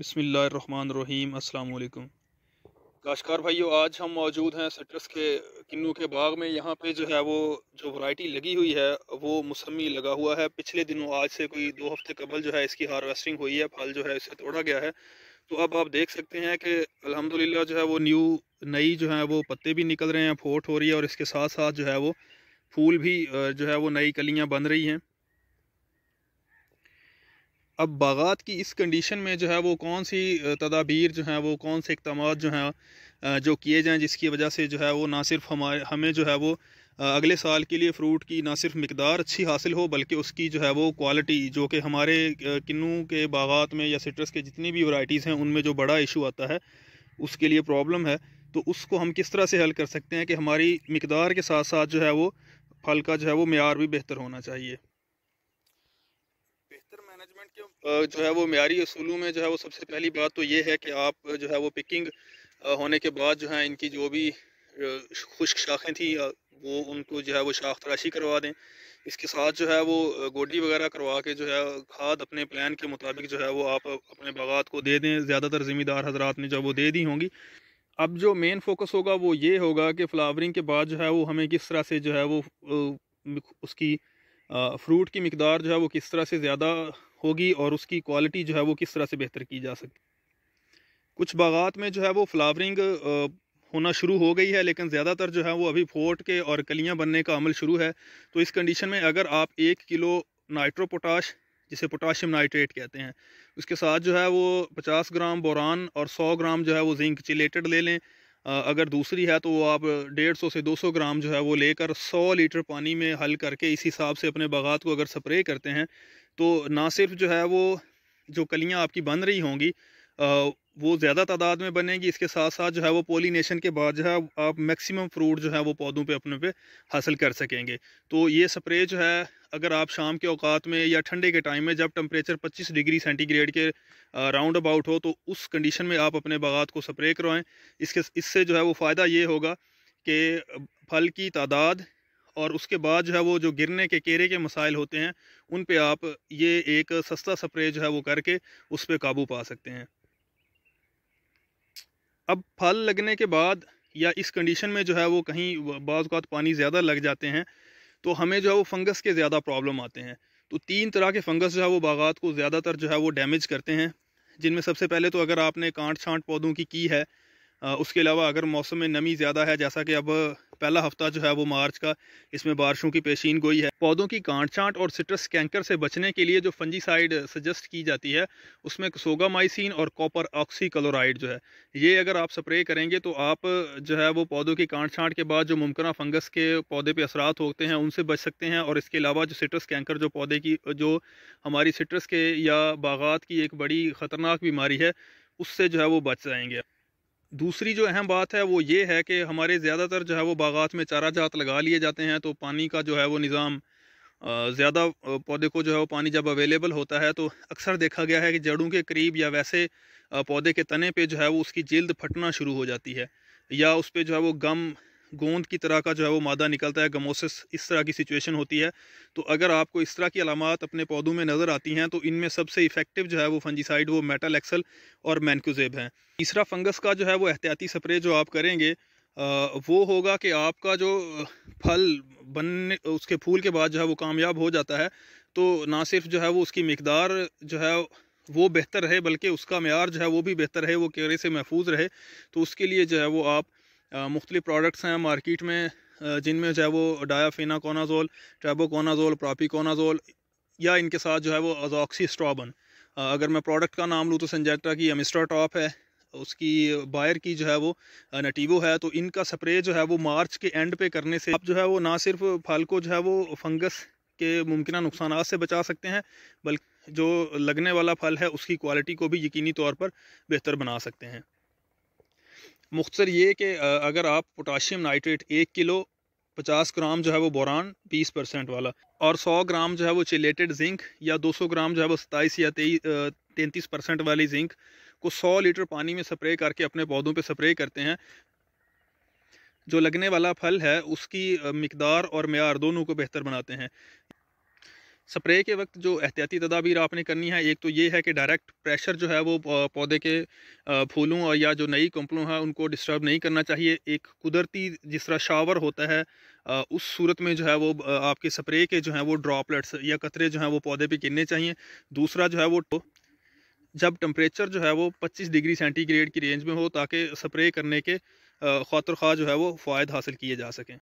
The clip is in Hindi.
बसमीम् अल्लाम काशकार भाइयों आज हम मौजूद हैं सिट्रस के किन्नू के बाग में यहाँ पे जो है वो जो वैरायटी लगी हुई है वो मौसमी लगा हुआ है पिछले दिनों आज से कोई दो हफ्ते कबल जो है इसकी हार्वेस्टिंग हुई है फल जो है इसे तोड़ा गया है तो अब आप देख सकते हैं कि अल्हम्दुलिल्लाह जो है वो न्यू नई जो है वो पत्ते भी निकल रहे हैं फोट हो रही है और इसके साथ साथ जो है वो फूल भी जो है वो नई कलियाँ बन रही हैं अब बागात की इस कंडीशन में जो है वो कौन सी तदाबीर जो हैं वो कौन से इकदाम जो हैं जो किए जाएँ जिसकी वजह से जो है वो ना सिर्फ हमारे हमें जो है वो अगले साल के लिए फ्रूट की ना सिर्फ मकदार अच्छी हासिल हो बल्कि उसकी जो है वो क्वालिटी जो कि हमारे किन्नू के बागात में या सिट्रस के जितनी भी वाइटीज़ हैं उनमें जो बड़ा इशू आता है उसके लिए प्रॉब्लम है तो उसको हम किस तरह से हल कर सकते हैं कि हमारी मकदार के साथ साथ जो है वो फल का जो है वो मैार भी बेहतर होना चाहिए जो है वो मैारी असूलों में जो है वो सबसे पहली बात तो ये है कि आप जो है वो पिकिंग होने के बाद जो है इनकी जो भी खुश्क शाखें थी वो उनको जो है वो शाख तराशी करवा दें इसके साथ जो है वो गोडी वगैरह करवा के जो है खाद अपने प्लान के मुताबिक जो है वो आप अपने बागात को दे दें ज़्यादातर ज़िम्मेदार हजरात ने जो वो दे दी होंगी अब जो मेन फोकस होगा वो ये होगा कि फ्लावरिंग के बाद जो है वो हमें किस तरह से जो है वो उसकी फ्रूट की मकदार जो है वो किस तरह से ज़्यादा होगी और उसकी क्वालिटी जो है वो किस तरह से बेहतर की जा सकती कुछ बागात में जो है वो फ्लावरिंग होना शुरू हो गई है लेकिन ज़्यादातर जो है वो अभी फोट के और कलियाँ बनने का अमल शुरू है तो इस कंडीशन में अगर आप एक किलो नाइट्रोपोटाश जिसे पोटाशियम नाइट्रेट कहते हैं उसके साथ जो है वो 50 ग्राम बोरान और 100 ग्राम जो है वो जिंक चिलेटेड ले लें अगर दूसरी है तो वो आप 150 से 200 ग्राम जो है वो लेकर 100 लीटर पानी में हल करके इस हिसाब से अपने बागात को अगर स्प्रे करते हैं तो ना सिर्फ जो है वो जो कलियाँ आपकी बन रही होंगी वो ज़्यादा तादाद में बनेगी इसके साथ साथ जो है वो पोलिनेशन के बाद जो है आप मैक्सिमम फ्रूट जो है वो पौधों पे अपने पे हासिल कर सकेंगे तो ये स्प्रे जो है अगर आप शाम के औकात में या ठंडे के टाइम में जब टम्परेचर 25 डिग्री सेंटीग्रेड के राउंड अबाउट हो तो उस कंडीशन में आप अपने बागात को स्प्रे करवाएँ इसके इससे जो है वो फ़ायदा ये होगा कि फल की तादाद और उसके बाद जो है वो जो गिरने के केरे के मसाइल होते हैं उन पे आप ये एक सस्ता स्प्रे जो है वो करके उस पर काबू पा सकते हैं अब फल लगने के बाद या इस कंडीशन में जो है वो कहीं बाज़ात पानी ज़्यादा लग जाते हैं तो हमें जो है वो फंगस के ज़्यादा प्रॉब्लम आते हैं तो तीन तरह के फंगस जो है वो बागात को ज़्यादातर जो है वो डैमेज करते हैं जिनमें सबसे पहले तो अगर आपने कांट छांट पौधों की की है उसके अलावा अगर मौसम में नमी ज़्यादा है जैसा कि अब पहला हफ्ता जो है वो मार्च का इसमें बारिशों की पेशीन गोई है पौधों की कांट छांट और सिट्रस कैंकर से बचने के लिए जो फंजीसाइड सजेस्ट की जाती है उसमें सोगामाइसिन और कॉपर ऑक्सी क्लोराइड जो है ये अगर आप स्प्रे करेंगे तो आप जो है वो पौधों की कांट छांट के बाद जो मुमकिन फंगस के पौधे पर असरात होते हैं उनसे बच सकते हैं और इसके अलावा जो सिट्रस कैंकर जो पौधे की जो हमारी सिट्रस के या बागात की एक बड़ी ख़तरनाक बीमारी है उससे जो है वो बच जाएंगे दूसरी जो अहम बात है वो ये है कि हमारे ज़्यादातर जो है वो बागात में चारा जात लगा लिए जाते हैं तो पानी का जो है वो निज़ाम ज़्यादा पौधे को जो है वो पानी जब अवेलेबल होता है तो अक्सर देखा गया है कि जड़ों के करीब या वैसे पौधे के तने पे जो है वो उसकी जल्द फटना शुरू हो जाती है या उस पर जो है वो गम गोंद की तरह का जो है वो मादा निकलता है गमोसिस इस तरह की सिचुएशन होती है तो अगर आपको इस तरह की अलामत अपने पौधों में नज़र आती हैं तो इनमें सबसे इफेक्टिव जो है वो फंजीसाइड वो मेटल एक्सल और मैनकुजेब हैं तीसरा फंगस का जो है वो एहतियाती स्प्रे जो आप करेंगे वो होगा कि आपका जो फल बनने उसके फूल के बाद जो है वो कामयाब हो जाता है तो ना सिर्फ जो है वो उसकी मकदार जो है वो बेहतर रहे बल्कि उसका मैार जो है वो भी बेहतर रहे वो कैरे से महफूज रहे तो उसके लिए जो है वो आप मुख्तलि प्रोडक्ट्स हैं मार्केट में जिनमें जो है वो डायाफिना कोनाजोल ट्रेबोकोनाजोल प्रापीकोनाजोल या इनके साथ जो है वो अजॉक्सी स्ट्रॉबन अगर मैं प्रोडक्ट का नाम लूँ तो संजेक्टा की अमिस्ट्रा टॉप है उसकी बायर की जो है वो नटीवो है तो इनका स्प्रे जो है वो मार्च के एंड पे करने से आप जो है वो ना सिर्फ फल को जो है वो फंगस के मुमकिन नुकसान से बचा सकते हैं बल्कि जो लगने वाला फल है उसकी क्वालिटी को भी यकीनी तौर पर बेहतर बना सकते हैं मुख्तर ये कि अगर आप पोटाशियम नाइट्रेट एक किलो पचास ग्राम जो है वो बोरान बीस परसेंट वाला और सौ ग्राम जो है वो चिलेटेड जिंक या दो सौ ग्राम जो है वो सताईस या तैंतीस परसेंट वाली जिंक को सौ लीटर पानी में स्प्रे करके अपने पौधों पे स्प्रे करते हैं जो लगने वाला फल है उसकी मकदार और मैार दोनों को बेहतर बनाते हैं स्प्रे के वक्त जो एहतियाती तदाबीर आपने करनी है एक तो ये है कि डायरेक्ट प्रेशर जो है वो पौधे के फूलों और या जो नई कंपलों हैं उनको डिस्टर्ब नहीं करना चाहिए एक कुदरती जिस तरह शावर होता है उस सूरत में जो है वो आपके स्प्रे के जो है वो ड्रॉपलेट्स या कतरे जो हैं वो पौधे पर गिरने चाहिए दूसरा जो है वो तो जब टम्परेचर जो है वो 25 डिग्री सेंटीग्रेड की रेंज में हो ताकि स्प्रे करने के ख़ातर खा जो है वो फ़ायद हासिल किए जा सकें